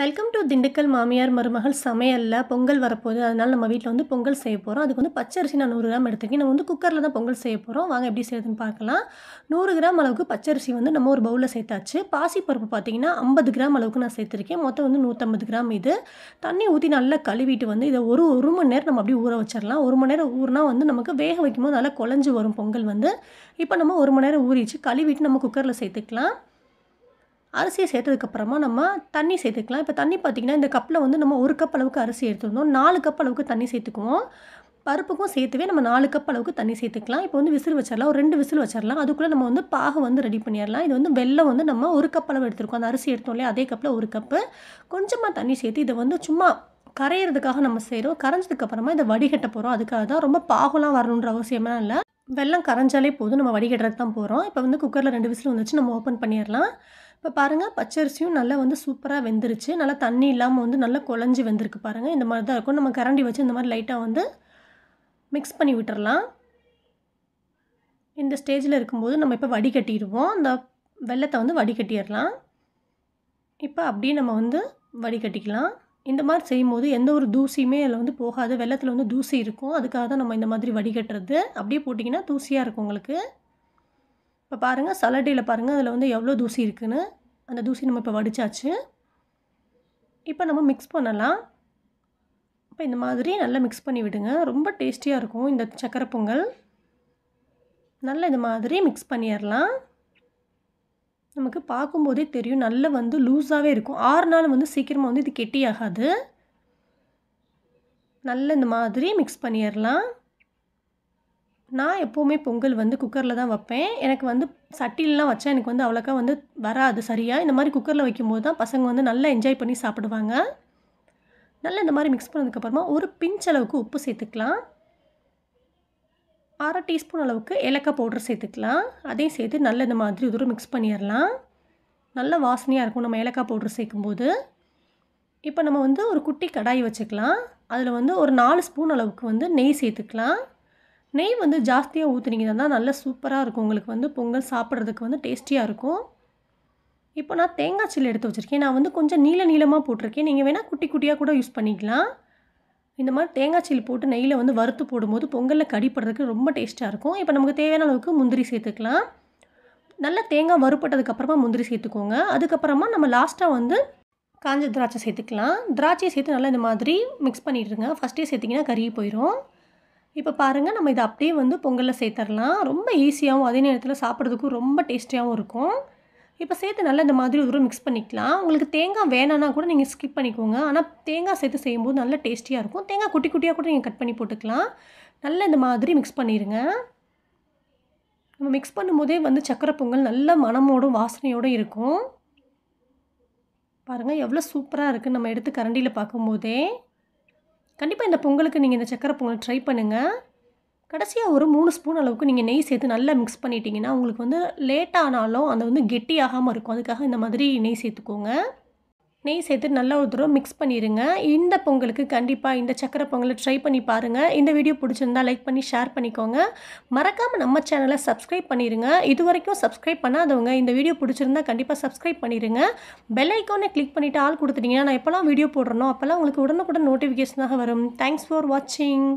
welcome to Dindigul மாமியார் மருமகள் சமையலில் பொங்கல் வரப்போகுது அதனால் நம்ம வீட்டில் வந்து பொங்கல் செய்ய போகிறோம் அதுக்கு வந்து பச்சரிசி நான் நூறு கிராம் எடுத்துருக்கேன் நம்ம வந்து குக்கரில் தான் பொங்கல் செய்ய போகிறோம் வாங்க எப்படி செய்யுதுன்னு பார்க்கலாம் நூறு கிராம் அளவுக்கு பச்சரிசி வந்து நம்ம ஒரு பவுலில் சேர்த்தாச்சு பாசிப்பருப்பு பார்த்திங்கன்னா ஐம்பது கிராம் அளவுக்கு நான் சேர்த்துருக்கேன் மொத்தம் வந்து நூற்றம்பது கிராம் இது தண்ணி ஊற்றி நல்லா கழுவிட்டு வந்து இதை ஒரு ஒரு மணி நேரம் நம்ம அப்படியே ஊற வச்சிடலாம் ஒரு மணி நேரம் ஊறினா வந்து நமக்கு வேக வைக்கும்போது நல்லா குழஞ்சி வரும் பொங்கல் வந்து இப்போ நம்ம ஒரு மணி நேரம் ஊறிச்சு கழுவிட்டு நம்ம குக்கரில் சேர்த்துக்கலாம் அரிசியை சேர்த்ததுக்கப்புறமா நம்ம தண்ணி சேர்த்துக்கலாம் இப்போ தண்ணி பார்த்திங்கன்னா இந்த கப்பில் வந்து நம்ம ஒரு கப் அளவுக்கு அரிசி எடுத்துருந்தோம் நாலு கப் அளவுக்கு தண்ணி சேர்த்துக்குவோம் பருப்புக்கும் சேர்த்துவே நம்ம நாலு கப் அளவுக்கு தண்ணி சேர்த்துக்கலாம் இப்போ வந்து விசில் வச்சிடலாம் ஒரு ரெண்டு விசில் வச்சிடலாம் அதுக்குள்ளே நம்ம வந்து பாகு வந்து ரெடி பண்ணிடலாம் இது வந்து வெள்ளம் வந்து நம்ம ஒரு கப் அளவு எடுத்துருக்கோம் அந்த அரிசி எடுத்தோம் இல்லையா அதே கப்பில் ஒரு கப்பு கொஞ்சமாக தண்ணி சேர்த்து இதை வந்து சும்மா கரையிறதுக்காக நம்ம செய்கிறோம் கரைஞ்சதுக்கப்புறமா இதை வடிகட்ட போகிறோம் அதுக்காக தான் ரொம்ப பாகலாம் வரணுன்ற அவசியமெல்லாம் இல்லை வெள்ளம் கரைஞ்சாலே போதும் நம்ம வடிகட்டுறதுக்கு தான் போகிறோம் இப்போ வந்து குக்கரில் ரெண்டு விசில் வந்துச்சு நம்ம ஓப்பன் பண்ணிடலாம் இப்போ பாருங்கள் பச்சரிசியும் நல்லா வந்து சூப்பராக வெந்துருச்சு நல்லா தண்ணி இல்லாமல் வந்து நல்லா குழஞ்சி வெந்திருக்கு பாருங்கள் இந்த மாதிரி தான் இருக்கும் நம்ம கரண்டி வச்சு இந்த மாதிரி லைட்டாக வந்து மிக்ஸ் பண்ணி விட்டுறலாம் இந்த ஸ்டேஜில் இருக்கும்போது நம்ம இப்போ வடிகட்டிடுவோம் அந்த வெள்ளத்தை வந்து வடிகட்டிடலாம் இப்போ அப்படியே நம்ம வந்து வடிகட்டிக்கலாம் இந்த மாதிரி செய்யும்போது எந்த ஒரு தூசியுமே அதில் வந்து போகாது வெள்ளத்தில் வந்து தூசி இருக்கும் அதுக்காக தான் நம்ம இந்த மாதிரி வடிகட்டுறது அப்படியே போட்டிங்கன்னா தூசியாக இருக்கும் உங்களுக்கு இப்போ பாருங்கள் சலடையில் பாருங்கள் அதில் வந்து எவ்வளோ தூசி இருக்குதுன்னு அந்த தூசி நம்ம இப்போ வடித்தாச்சு இப்போ நம்ம மிக்ஸ் பண்ணலாம் இப்போ இந்த மாதிரி நல்லா மிக்ஸ் பண்ணி விடுங்க ரொம்ப டேஸ்டியாக இருக்கும் இந்த சக்கரை பொங்கல் நல்லா இந்த மாதிரி மிக்ஸ் பண்ணிடலாம் நமக்கு பார்க்கும்போதே தெரியும் நல்லா வந்து லூஸாகவே இருக்கும் ஆறு நாள் வந்து சீக்கிரமாக வந்து இது கெட்டியாகாது நல்ல இந்த மாதிரி மிக்ஸ் பண்ணிடலாம் நான் எப்போவுமே பொங்கல் வந்து குக்கரில் தான் வைப்பேன் எனக்கு வந்து சட்டிலெலாம் வச்சா எனக்கு வந்து அவ்வளோக்கா வந்து வராது சரியாக இந்த மாதிரி குக்கரில் வைக்கும்போது தான் பசங்க வந்து நல்லா என்ஜாய் பண்ணி சாப்பிடுவாங்க நல்லா இந்த மாதிரி மிக்ஸ் பண்ணதுக்கப்புறமா ஒரு பிஞ்ச் அளவுக்கு உப்பு சேர்த்துக்கலாம் அரை டீஸ்பூன் அளவுக்கு ஏலக்காய் பவுடர் சேர்த்துக்கலாம் அதையும் சேர்த்து நல்லா இந்த மாதிரி தூரம் மிக்ஸ் பண்ணிடலாம் நல்ல வாசனையாக இருக்கும் நம்ம ஏலக்காய் பவுடர் சேர்க்கும்போது இப்போ நம்ம வந்து ஒரு குட்டி கடாய் வச்சுக்கலாம் அதில் வந்து ஒரு நாலு ஸ்பூன் அளவுக்கு வந்து நெய் சேர்த்துக்கலாம் நெய் வந்து ஜாஸ்தியாக ஊற்றுனீங்கன்னா தான் நல்லா சூப்பராக இருக்கும் உங்களுக்கு வந்து பொங்கல் சாப்பிட்றதுக்கு வந்து டேஸ்டியாக இருக்கும் இப்போ நான் தேங்காய் சில்லு எடுத்து வச்சுருக்கேன் நான் வந்து கொஞ்சம் நீள நீளமாக போட்டிருக்கேன் நீங்கள் வேணால் குட்டி குட்டியாக கூட யூஸ் பண்ணிக்கலாம் இந்த மாதிரி தேங்காய் சில்லு போட்டு நெய்யில் வந்து வறுத்து போடும்போது பொங்கலில் கடிப்படுறதுக்கு ரொம்ப டேஸ்ட்டாக இருக்கும் இப்போ நமக்கு தேவையான அளவுக்கு முந்திரி சேர்த்துக்கலாம் நல்லா தேங்காய் வறுப்பட்டதுக்கப்புறமா முந்திரி சேர்த்துக்கோங்க அதுக்கப்புறமா நம்ம லாஸ்ட்டாக வந்து காஞ்ச திராட்சை சேர்த்துக்கலாம் திராட்சையை சேர்த்து நல்லா இந்த மாதிரி மிக்ஸ் பண்ணிட்டுருங்க ஃபஸ்ட்டே சேர்த்திங்கன்னா கறி போயிடும் இப்போ பாருங்கள் நம்ம இதை அப்படியே வந்து பொங்கலில் சேர்த்துடலாம் ரொம்ப ஈஸியாகவும் அதே நேரத்தில் சாப்பிட்றதுக்கும் ரொம்ப டேஸ்டியாகவும் இருக்கும் இப்போ சேர்த்து நல்லா இந்த மாதிரி ஒரு மிக்ஸ் பண்ணிக்கலாம் உங்களுக்கு தேங்காய் வேணான்னா கூட நீங்கள் ஸ்கிப் பண்ணிக்கோங்க ஆனால் தேங்காய் சேர்த்து செய்யும்போது நல்லா டேஸ்டியாக இருக்கும் தேங்காய் குட்டி குட்டியாக கூட நீங்கள் கட் பண்ணி போட்டுக்கலாம் நல்லா இந்த மாதிரி மிக்ஸ் பண்ணிடுங்க நம்ம மிக்ஸ் பண்ணும்போதே வந்து சக்கரை பொங்கல் நல்ல மனமோடும் வாசனையோடும் இருக்கும் பாருங்கள் எவ்வளோ சூப்பராக இருக்குது நம்ம எடுத்து கரண்டியில் பார்க்கும்போதே கண்டிப்பாக இந்த பொங்கலுக்கு நீங்கள் இந்த சக்கரை பொங்கல் ட்ரை பண்ணுங்கள் கடைசியாக ஒரு மூணு ஸ்பூன் அளவுக்கு நீங்கள் நெய் சேர்த்து நல்லா மிக்ஸ் பண்ணிட்டீங்கன்னா உங்களுக்கு வந்து லேட்டானாலும் அதை வந்து கெட்டியாகாமல் இருக்கும் அதுக்காக இந்த மாதிரி நெய் சேர்த்துக்கோங்க நெய் சேர்த்து நல்லா ஒரு தூரம் மிக்ஸ் பண்ணிடுங்க இந்த பொங்கலுக்கு கண்டிப்பாக இந்த சக்கரை பொங்கலை ட்ரை பண்ணி பாருங்கள் இந்த வீடியோ பிடிச்சிருந்தா லைக் பண்ணி ஷேர் பண்ணிக்கோங்க மறக்காமல் நம்ம சேனலை சப்ஸ்கிரைப் பண்ணிடுங்க இது வரைக்கும் சப்ஸ்கிரைப் பண்ணாதவங்க இந்த வீடியோ பிடிச்சிருந்தா கண்டிப்பாக சப்ஸ்கிரைப் பண்ணிடுங்க பெல் ஐக்கானை கிளிக் பண்ணிவிட்டு ஆள் கொடுத்துட்டிங்கன்னா நான் எப்போல்லாம் வீடியோ போடுறனோ அப்போல்லாம் உங்களுக்கு உடனுக்குடன் நோட்டிஃபிகேஷனாக வரும் தேங்க்ஸ் ஃபார் வாட்சிங்